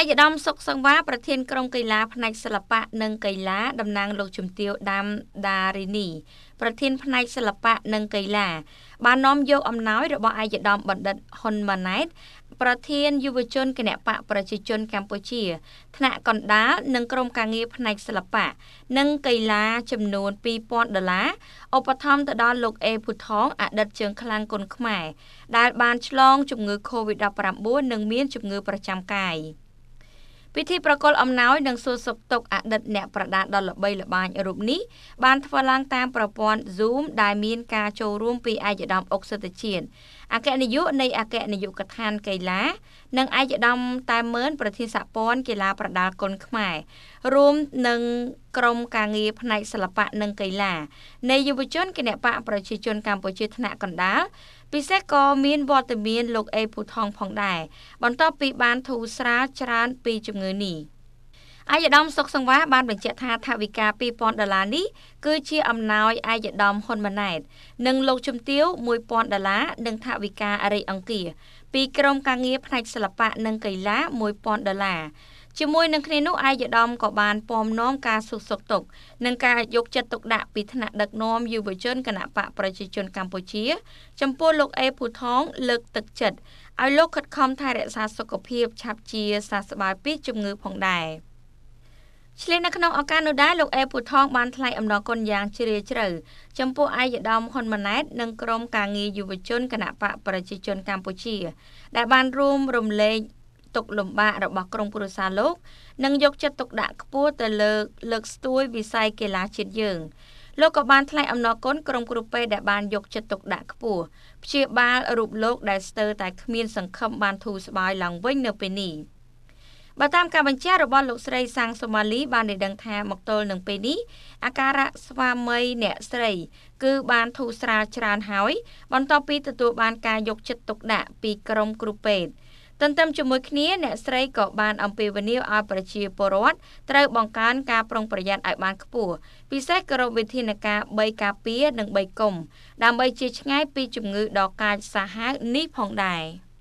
ឯកឧត្តមសុកសង្វាប្រធានក្រុមកីឡាផ្នែកសិល្បៈនិងកីឡាតំណាងលោកជំទាវដាមដារីនី ប្រធានផ្នែកសិល្បៈនិងកីឡាបាននាំយកអំណោយរបស់ឯកឧត្តមបណ្ឌិតហ៊ុនម៉ាណែតប្រធានយុវជនគណបកប្រជាជន កម្ពុជាថ្នាក់កណ្ដាលនិងក្រុមការងារផ្នែកសិល្បៈនិងកីឡាចំនួន2000ដុល្លារឧបត្ថម្ភទៅដល់លោកអេភូថងអតីតជើងខ្លាំងគុនខ្មែរដែលបានឆ្លងជំងឺ Covid-19 និងមានជំងឺប្រចាំកាយ។ពិធីប្រគល់អំណោយនិងសួរសុខទុក្ខអតីតអ្នកប្រដាល់ដ៏ល្បីល្បាញរូបនេះបានធ្វើឡើងតាមប្រព័ន្ធ Zoom ដែលមានការចូលរួមពីឯកឧត្តមអុកសិតជាតិអគ្គនាយកនៃអគ្គនាយកដ្ឋានកីឡានិងឯកឧត្តមតែមឿនប្រធានសហព័ន្ធកីឡាប្រដាល់គុនខ្មែររួមនឹងក្រមការងារផ្នែកសិល្បៈនិងកីឡានៃយុវជនគណបកប្រជាជនកម្ពុជាថ្នាក់កណ្ដាលពិសេសក៏មានវត្តមានលោកអេពូថងផងដែរបន្ទាប់ពី បានធូរស្រាលច្រើនពីជំងឺនេះ។អាយដាមសុកសង្វាបានបញ្ជាក់ថាថវិកា2000ដុល្លារនេះគឺជាអំណោយអាយដាមហ៊ុនម៉ាណែតនិងលោកជំទាវ1000ដុល្លារនិងថវិការរៃអង្គាពីក្រមការងារផ្នែកសិល្បៈនិងកីឡា1000ដុល្លារជាមួយនឹងគ្នានោះអាយដាមក៏បានពំនាំការសុខសុខទុកនិងការយកចិត្តទុកដាក់ពីថ្នាក់ដឹកនាំយុវជនគណៈបកប្រជាជនកម្ពុជា ចំពោះលោកអេភូថងលើកទឹកចិត្តឲ្យលោកខិតខំថែរក្សាសុខភាព ឆាប់ជាសះស្បើយពីជំងឺផងដែរ។ឆ្លៀននៅក្នុងឱកាសនោះដែរលោកអេពូថងបានថ្លែងអំណរគុណយ៉ាងជ្រាលជ្រៅចំពោះឯកឧត្តមហ៊ុនម៉ាណែតនិងក្រុមការងារយុវជនគណបកប្រជាជនកម្ពុជា ដែលបានរួមរំលែកទុកលំបាករបស់ក្រុមគ្រួសារលោកនិងយកចិត្តទុកដាក់ខ្ពស់ទៅលើកលើកស្ទួយវិស័យកីឡាជាតិយើងលោកក៏បានថ្លែងអំណរគុណក្រុមគ្រូពេទ្យដែលបានយកចិត្តទុកដាក់ខ្ពស់ព្យាបាលរូបលោកដែលស្ទើរតែគ្មានសង្ឃឹមបានធូរស្បើយឡើងវិញនៅពេលនេះ។បើតាមការបញ្ជារបស់លោកស្រីសាំងសូម៉ាលីបានដឹងថាមកទល់នឹងពេលនេះអាការៈស្វាមីអ្នកស្រី គឺបានធូរស្រាលច្រើនហើយ បន្ទាប់ពីទទួលបានការយកចិត្តទុកដាក់ពីក្រុមគ្រូពេទ្យទន្ទឹមជាមួយគ្នាអ្នកស្រីក៏បានអំពាវនាវឲ្យប្រជាពលរដ្ឋត្រូវបង្កើនការប្រុងប្រយ័ត្នឲ្យបានខ្ពស់ពិសេសគោរពវិធានការ3ការពារនិង3កុំ ដើម្បីជៀសឆ្ងាយពីជំងឺដ៏កាចសាហាវនេះផងដែរ។